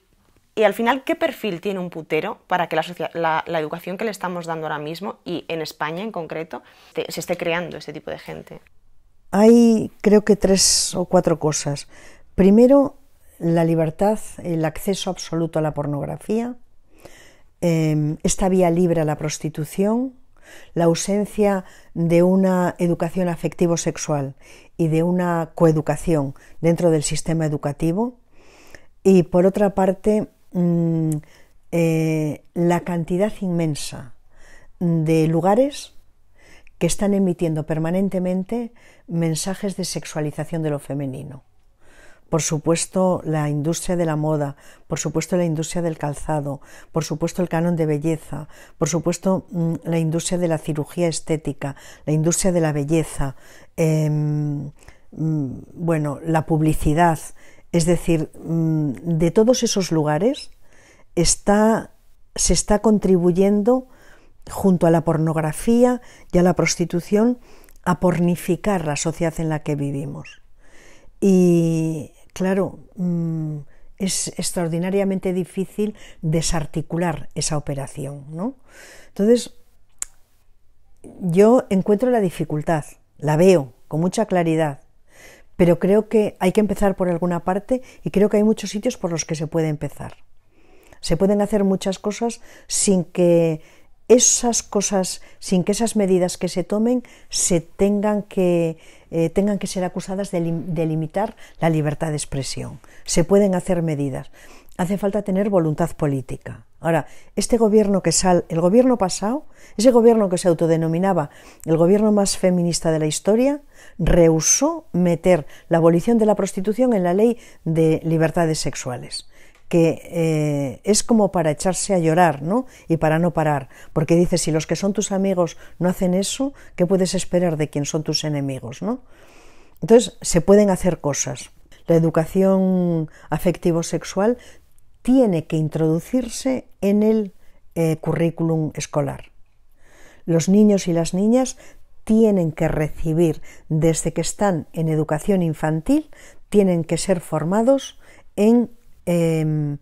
[SPEAKER 1] al final, ¿qué perfil tiene un putero para que la, educación que le estamos dando ahora mismo, y en España en concreto, se esté creando este tipo de gente?
[SPEAKER 2] Hay creo que tres o cuatro cosas. Primero, la libertad, el acceso absoluto a la pornografía, em, esta vía libre a la prostitución, la ausencia de una educación afectivo-sexual y de una coeducación dentro del sistema educativo. Y por otra parte, mm, eh, la cantidad inmensa de lugares que están emitiendo permanentemente mensajes de sexualización de lo femenino por supuesto la industria de la moda, por supuesto la industria del calzado, por supuesto el canon de belleza, por supuesto mm, la industria de la cirugía estética, la industria de la belleza, em, mm, bueno, la publicidad, es decir, mm, de todos esos lugares está, se está contribuyendo junto a la pornografía y a la prostitución a pornificar la sociedad en la que vivimos. Y Claro, mm, es extraordinariamente difícil desarticular esa operación, ¿no? Entonces, yo encuentro la dificultad, la veo con mucha claridad, pero creo que hay que empezar por alguna parte y creo que hay muchos sitios por los que se puede empezar. Se pueden hacer muchas cosas sin que esas cosas, sin que esas medidas que se tomen se tengan que, eh, tengan que ser acusadas de, limitar la libertad de expresión. Se pueden hacer medidas. Hace falta tener voluntad política. Ahora, este gobierno que sale, el gobierno pasado, ese gobierno que se autodenominaba el gobierno más feminista de la historia, rehusó meter la abolición de la prostitución en la ley de libertades sexuales que eh, es como para echarse a llorar, ¿no? Y para no parar, porque dice, si los que son tus amigos no hacen eso, ¿qué puedes esperar de quién son tus enemigos, ¿no? Entonces, se pueden hacer cosas. La educación afectivo-sexual tiene que introducirse en el eh, currículum escolar. Los niños y las niñas tienen que recibir desde que están en educación infantil, tienen que ser formados en en em,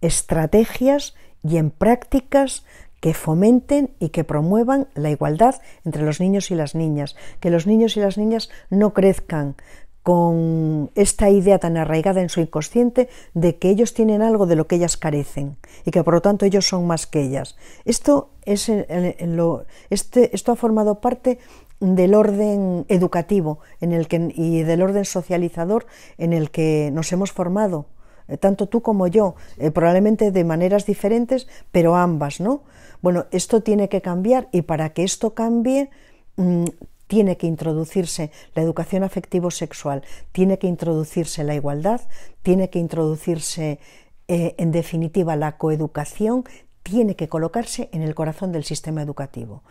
[SPEAKER 2] estrategias y en prácticas que fomenten y que promuevan la igualdad entre los niños y las niñas, que los niños y las niñas no crezcan con esta idea tan arraigada en su inconsciente de que ellos tienen algo de lo que ellas carecen y que por lo tanto ellos son más que ellas. Esto, es lo, este, esto ha formado parte del orden educativo en el que, y del orden socializador en el que nos hemos formado eh, tanto tú como yo, eh, probablemente de maneras diferentes, pero ambas, ¿no? Bueno, esto tiene que cambiar y para que esto cambie mm, tiene que introducirse la educación afectivo-sexual, tiene que introducirse la igualdad, tiene que introducirse, eh, en definitiva, la coeducación, tiene que colocarse en el corazón del sistema educativo.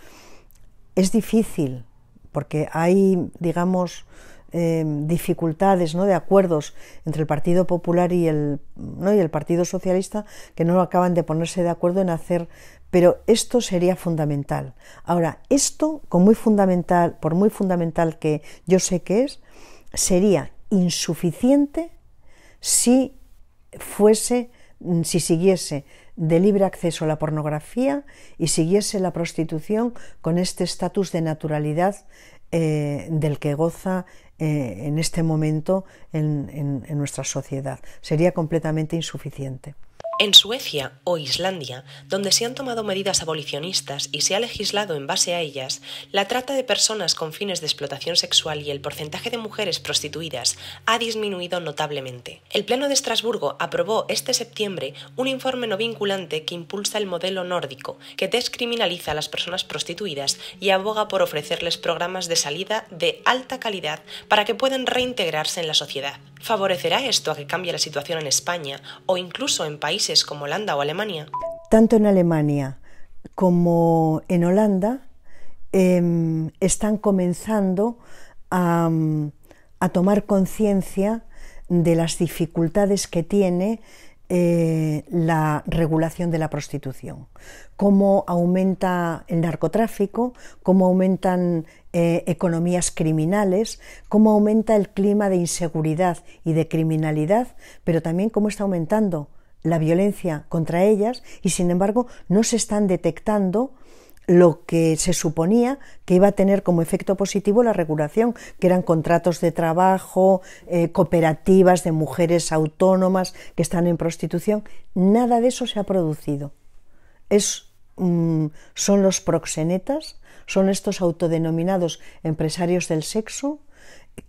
[SPEAKER 2] Es difícil porque hay, digamos, Em, dificultades ¿no? de acuerdos entre el Partido Popular y el, y el Partido Socialista que no acaban de ponerse de acuerdo en hacer, pero esto sería fundamental. Ahora, esto, con muy fundamental, por muy fundamental que yo sé que es, sería insuficiente si fuese, mm, si siguiese de libre acceso a la pornografía y siguiese la prostitución con este estatus de naturalidad eh, del que goza eh, en este momento en, en nuestra sociedad. Sería completamente insuficiente.
[SPEAKER 1] En Suecia o Islandia, donde se han tomado medidas abolicionistas y se ha legislado en base a ellas, la trata de personas con fines de explotación sexual y el porcentaje de mujeres prostituidas ha disminuido notablemente. El Pleno de Estrasburgo aprobó este septiembre un informe no vinculante que impulsa el modelo nórdico, que descriminaliza a las personas prostituidas y aboga por ofrecerles programas de salida de alta calidad para que puedan reintegrarse en la sociedad. ¿Favorecerá esto a que cambie la situación en España o incluso en países como Holanda o Alemania?
[SPEAKER 2] Tanto en Alemania como en Holanda em, están comenzando a tomar conciencia de las dificultades que tiene eh, la regulación de la prostitución, cómo aumenta el narcotráfico, cómo aumentan eh, economías criminales, cómo aumenta el clima de inseguridad y de criminalidad, pero también cómo está aumentando la violencia contra ellas y sin embargo no se están detectando lo que se suponía que iba a tener como efecto positivo la regulación, que eran contratos de trabajo, eh, cooperativas de mujeres autónomas que están en prostitución. Nada de eso se ha producido. Mm, son los proxenetas, son estos autodenominados empresarios del sexo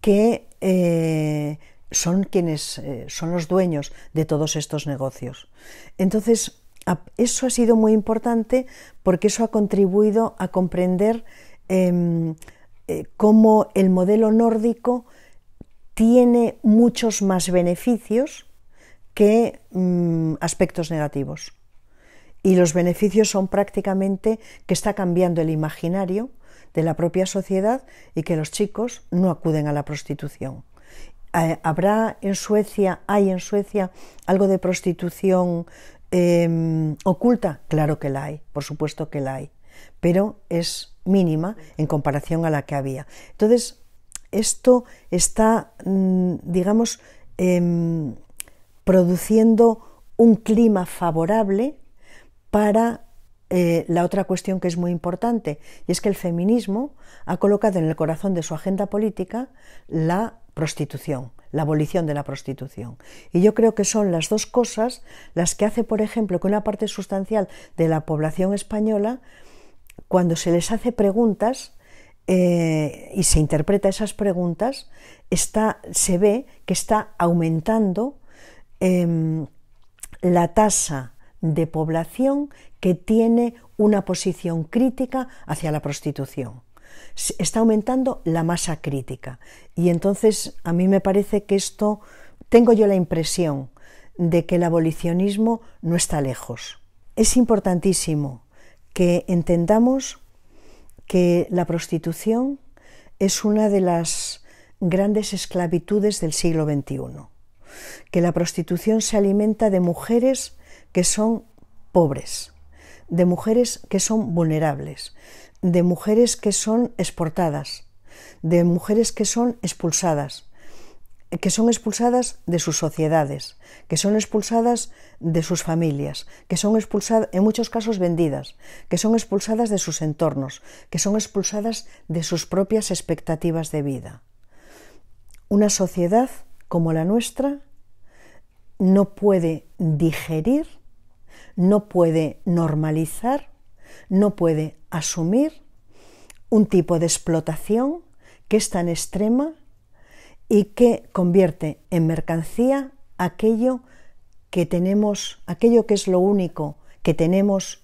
[SPEAKER 2] que eh, son quienes eh, son los dueños de todos estos negocios. Entonces, eso ha sido muy importante porque eso ha contribuido a comprender em, eh, cómo el modelo nórdico tiene muchos más beneficios que mm, aspectos negativos. Y los beneficios son prácticamente que está cambiando el imaginario de la propia sociedad y que los chicos no acuden a la prostitución. Eh, ¿Habrá en Suecia, hay en Suecia algo de prostitución Em, oculta, claro que la hay, por supuesto que la hay, pero es mínima en comparación a la que había. Entonces, esto está, mm, digamos, em, produciendo un clima favorable para eh, la otra cuestión que es muy importante, y es que el feminismo ha colocado en el corazón de su agenda política la prostitución, la abolición de la prostitución. Y yo creo que son las dos cosas las que hace, por ejemplo, que una parte sustancial de la población española, cuando se les hace preguntas, eh, y se interpreta esas preguntas, está, se ve que está aumentando em, la tasa de población que tiene una posición crítica hacia la prostitución está aumentando la masa crítica. Y entonces a mí me parece que esto, tengo yo la impresión de que el abolicionismo no está lejos. Es importantísimo que entendamos que la prostitución es una de las grandes esclavitudes del siglo XXI, que la prostitución se alimenta de mujeres que son pobres, de mujeres que son vulnerables, de mujeres que son exportadas, de mujeres que son expulsadas, que son expulsadas de sus sociedades, que son expulsadas de sus familias, que son expulsadas, en muchos casos vendidas, que son expulsadas de sus entornos, que son expulsadas de sus propias expectativas de vida. Una sociedad como la nuestra no puede digerir, no puede normalizar no puede asumir un tipo de explotación que es tan extrema y que convierte en mercancía aquello que tenemos, aquello que es lo único que tenemos,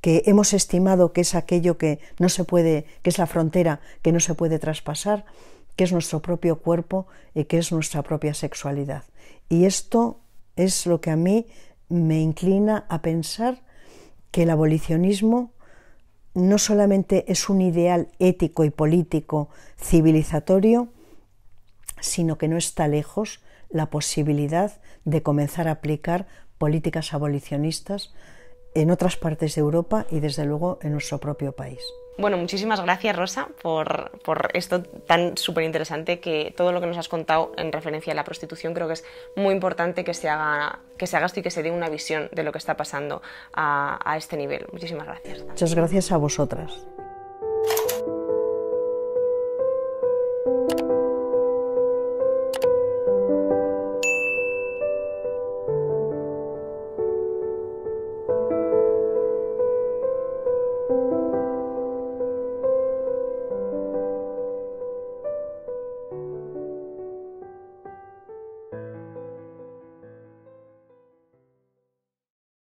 [SPEAKER 2] que hemos estimado que es aquello que no se puede, que es la frontera que no se puede traspasar, que es nuestro propio cuerpo y que es nuestra propia sexualidad. Y esto es lo que a mí me inclina a pensar que el abolicionismo no solamente es un ideal ético y político civilizatorio, sino que no está lejos la posibilidad de comenzar a aplicar políticas abolicionistas en otras partes de Europa y desde luego en nuestro propio país.
[SPEAKER 1] Bueno, muchísimas gracias Rosa por, por esto tan súper interesante que todo lo que nos has contado en referencia a la prostitución creo que es muy importante que se haga, que se haga esto y que se dé una visión de lo que está pasando a, a este nivel. Muchísimas gracias.
[SPEAKER 2] Muchas gracias a vosotras.